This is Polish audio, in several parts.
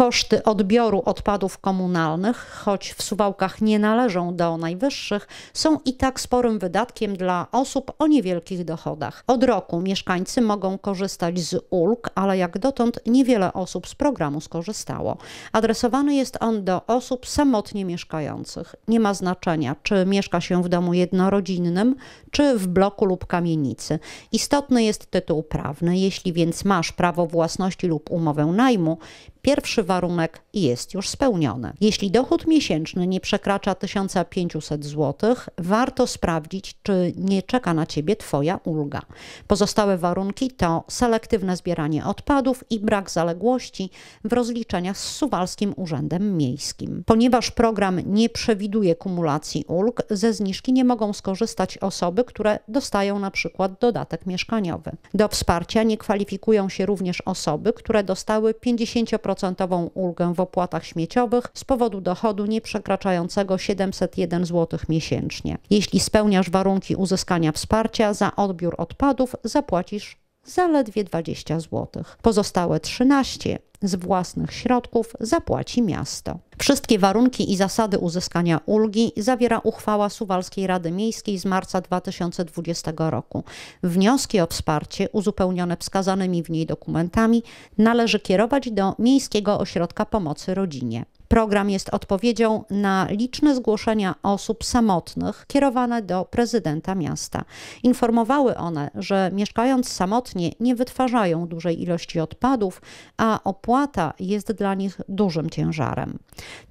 Koszty odbioru odpadów komunalnych, choć w Suwałkach nie należą do najwyższych, są i tak sporym wydatkiem dla osób o niewielkich dochodach. Od roku mieszkańcy mogą korzystać z ulg, ale jak dotąd niewiele osób z programu skorzystało. Adresowany jest on do osób samotnie mieszkających. Nie ma znaczenia, czy mieszka się w domu jednorodzinnym, czy w bloku lub kamienicy. Istotny jest tytuł prawny. Jeśli więc masz prawo własności lub umowę najmu, pierwszy warunek jest już spełniony. Jeśli dochód miesięczny nie przekracza 1500 zł, warto sprawdzić, czy nie czeka na Ciebie Twoja ulga. Pozostałe warunki to selektywne zbieranie odpadów i brak zaległości w rozliczeniach z Suwalskim Urzędem Miejskim. Ponieważ program nie przewiduje kumulacji ulg, ze zniżki nie mogą skorzystać osoby, które dostają na przykład dodatek mieszkaniowy. Do wsparcia nie kwalifikują się również osoby, które dostały 50% ulgę w opłatach śmieciowych z powodu dochodu nie przekraczającego 701 zł miesięcznie. Jeśli spełniasz warunki uzyskania wsparcia, za odbiór odpadów zapłacisz zaledwie 20 zł. Pozostałe 13 z własnych środków zapłaci miasto. Wszystkie warunki i zasady uzyskania ulgi zawiera uchwała Suwalskiej Rady Miejskiej z marca 2020 roku. Wnioski o wsparcie, uzupełnione wskazanymi w niej dokumentami, należy kierować do Miejskiego Ośrodka Pomocy Rodzinie. Program jest odpowiedzią na liczne zgłoszenia osób samotnych kierowane do prezydenta miasta. Informowały one, że mieszkając samotnie nie wytwarzają dużej ilości odpadów, a opłata jest dla nich dużym ciężarem.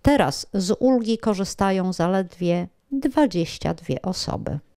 Teraz z ulgi korzystają zaledwie 22 osoby.